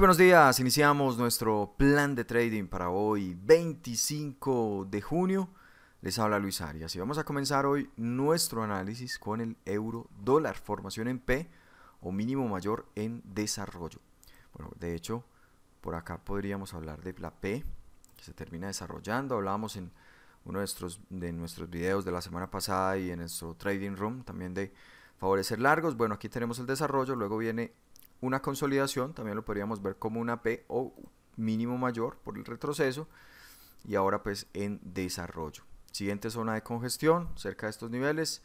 buenos días, iniciamos nuestro plan de trading para hoy 25 de junio. Les habla Luis Arias y vamos a comenzar hoy nuestro análisis con el euro dólar, formación en P o mínimo mayor en desarrollo. Bueno, de hecho, por acá podríamos hablar de la P que se termina desarrollando. Hablábamos en uno de nuestros, de nuestros videos de la semana pasada y en nuestro trading room también de favorecer largos. Bueno, aquí tenemos el desarrollo, luego viene una consolidación, también lo podríamos ver como una P o mínimo mayor por el retroceso y ahora pues en desarrollo. Siguiente zona de congestión, cerca de estos niveles,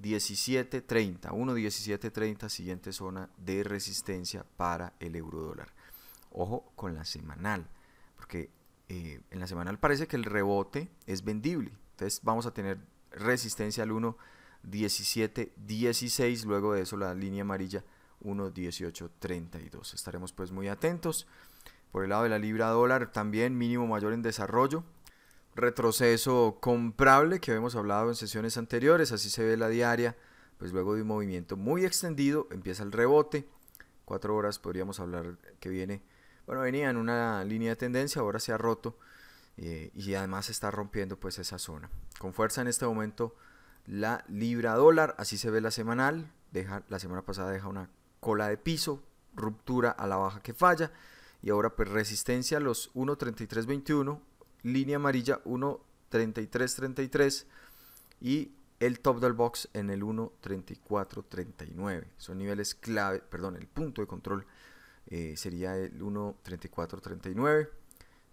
17.30, 1.17.30, siguiente zona de resistencia para el euro dólar. Ojo con la semanal, porque eh, en la semanal parece que el rebote es vendible. Entonces vamos a tener resistencia al 1.17.16, luego de eso la línea amarilla 1.1832. Estaremos pues muy atentos. Por el lado de la libra dólar también mínimo mayor en desarrollo. Retroceso comprable que habíamos hablado en sesiones anteriores, así se ve la diaria. Pues luego de un movimiento muy extendido empieza el rebote. Cuatro horas podríamos hablar que viene. Bueno, venía en una línea de tendencia, ahora se ha roto eh, y además está rompiendo pues esa zona. Con fuerza en este momento la libra dólar, así se ve la semanal. la semana pasada deja una cola de piso, ruptura a la baja que falla. Y ahora pues resistencia los 1.33.21, línea amarilla 1.33.33 y el top del box en el 1.34.39. Son niveles clave, perdón, el punto de control eh, sería el 1.34.39.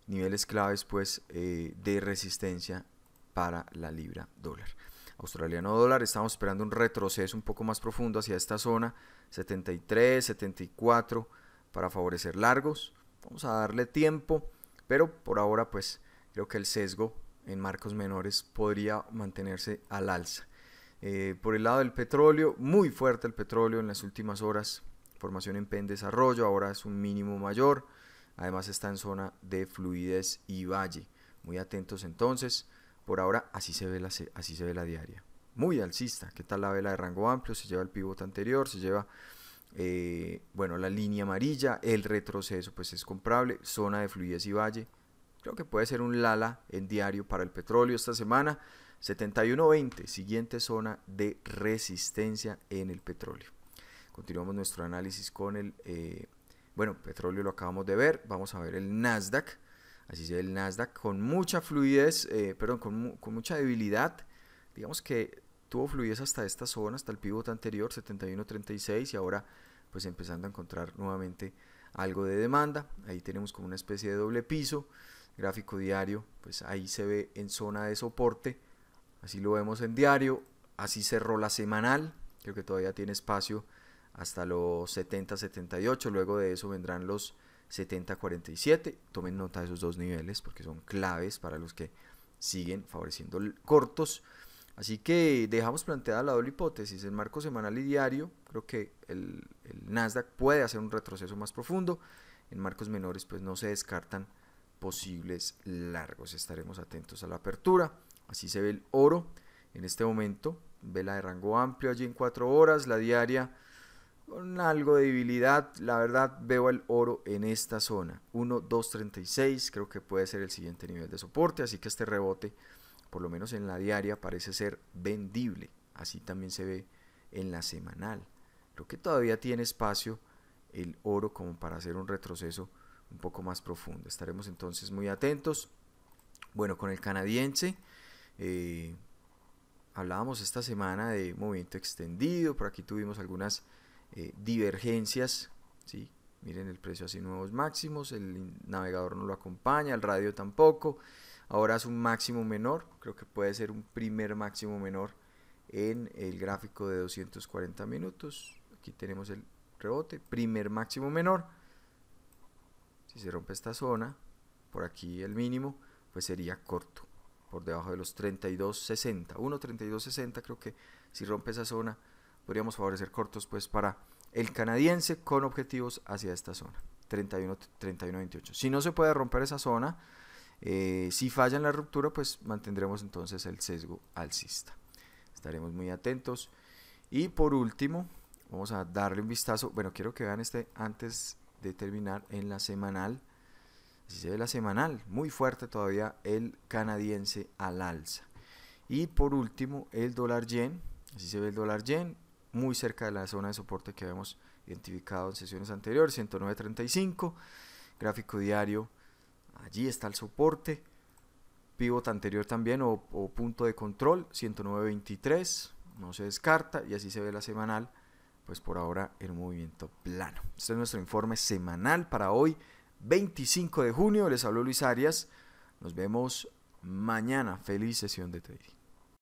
Niveles claves pues eh, de resistencia para la libra dólar australiano dólar. Estamos esperando un retroceso un poco más profundo hacia esta zona, 73, 74, para favorecer largos. Vamos a darle tiempo, pero por ahora pues creo que el sesgo en marcos menores podría mantenerse al alza. Eh, por el lado del petróleo, muy fuerte el petróleo en las últimas horas, formación en PEN desarrollo, ahora es un mínimo mayor, además está en zona de fluidez y valle. Muy atentos entonces. Por ahora así se ve la, así se ve la diaria. Muy alcista. ¿Qué tal la vela de rango amplio? Se lleva el pivote anterior, se lleva eh, bueno, la línea amarilla, el retroceso pues es comprable, zona de fluidez y valle. Creo que puede ser un lala en diario para el petróleo esta semana. 71.20, siguiente zona de resistencia en el petróleo. Continuamos nuestro análisis con el, eh, bueno, petróleo lo acabamos de ver, vamos a ver el Nasdaq Así se ve el Nasdaq con mucha fluidez, eh, perdón, con, con, mucha debilidad. Digamos que tuvo fluidez hasta esta zona, hasta el pivote anterior, 71.36, y ahora pues empezando a encontrar nuevamente algo de demanda. Ahí tenemos como una especie de doble piso, gráfico diario, pues ahí se ve en zona de soporte. Así lo vemos en diario, así cerró la semanal, creo que todavía tiene espacio hasta los 70, 78, luego de eso vendrán los 70-47. Tomen nota de esos dos niveles porque son claves para los que siguen favoreciendo cortos. Así que dejamos planteada la doble hipótesis. En marco semanal y diario, creo que el, Nasdaq puede hacer un retroceso más profundo. En marcos menores, pues no se descartan posibles largos. Estaremos atentos a la apertura. Así se ve el oro en este momento. Vela de rango amplio allí en 4 horas. La diaria con algo de debilidad, la verdad veo el oro en esta zona. 1.236 creo que puede ser el siguiente nivel de soporte, así que este rebote, por lo menos en la diaria, parece ser vendible. Así también se ve en la semanal. Creo que todavía tiene espacio el oro como para hacer un retroceso un poco más profundo. Estaremos entonces muy atentos. Bueno, con el canadiense eh, hablábamos esta semana de movimiento extendido, por aquí tuvimos algunas eh, divergencias, miren el precio así nuevos máximos, el navegador no lo acompaña, el radio tampoco, ahora es un máximo menor, creo que puede ser un primer máximo menor en el gráfico de 240 minutos, aquí tenemos el rebote, primer máximo menor, si se rompe esta zona, por aquí el mínimo, pues sería corto, por debajo de los 32.60, 1.32.60 creo que si rompe esa zona podríamos favorecer cortos pues para el canadiense con objetivos hacia esta zona, 31-28. Si no se puede romper esa zona, eh, si falla en la ruptura, pues mantendremos entonces el sesgo alcista. Estaremos muy atentos. Y por último, vamos a darle un vistazo. Bueno, quiero que vean este antes de terminar en la semanal. si se ve la semanal, muy fuerte todavía el canadiense al alza. Y por último, el dólar yen. Así se ve el dólar yen muy cerca de la zona de soporte que habíamos identificado en sesiones anteriores, 109.35, gráfico diario, allí está el soporte, pivot anterior también o, punto de control, 109.23, no se descarta y así se ve la semanal, pues por ahora el movimiento plano. Este es nuestro informe semanal para hoy, 25 de junio, les hablo Luis Arias, nos vemos mañana, feliz sesión de trading.